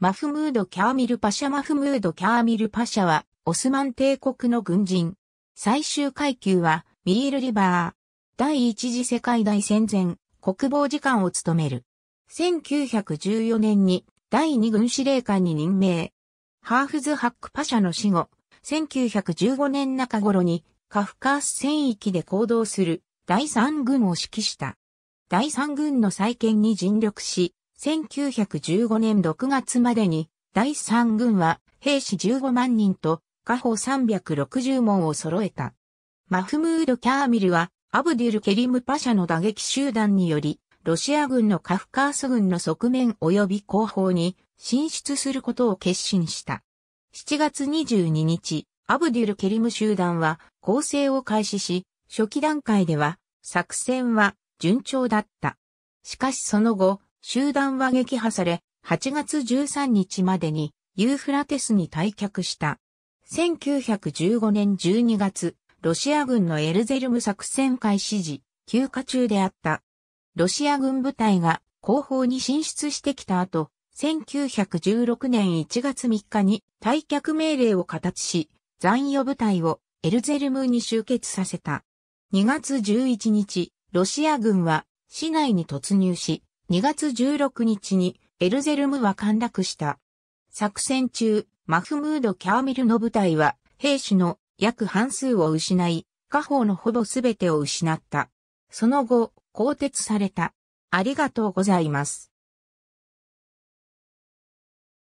マフムード・キャーミル・パシャマフムード・キャーミル・パシャは、オスマン帝国の軍人。最終階級は、ミール・リバー。第一次世界大戦前、国防次官を務める。1914年に、第二軍司令官に任命。ハーフズ・ハック・パシャの死後、1915年中頃に、カフカース戦域で行動する、第三軍を指揮した。第三軍の再建に尽力し、1915年6月までに第3軍は兵士15万人と下方360門を揃えた。マフムード・キャーミルはアブデュル・ケリム・パシャの打撃集団によりロシア軍のカフカース軍の側面及び後方に進出することを決心した。7月22日、アブデュル・ケリム集団は攻勢を開始し、初期段階では作戦は順調だった。しかしその後、集団は撃破され、8月13日までにユーフラテスに退却した。1915年12月、ロシア軍のエルゼルム作戦開始時、休暇中であった。ロシア軍部隊が後方に進出してきた後、1916年1月3日に退却命令を形し、残余部隊をエルゼルムに集結させた。2月11日、ロシア軍は市内に突入し、2月16日にエルゼルムは陥落した。作戦中、マフムード・キャーミルの部隊は兵士の約半数を失い、家宝のほぼすべてを失った。その後、更迭された。ありがとうございます。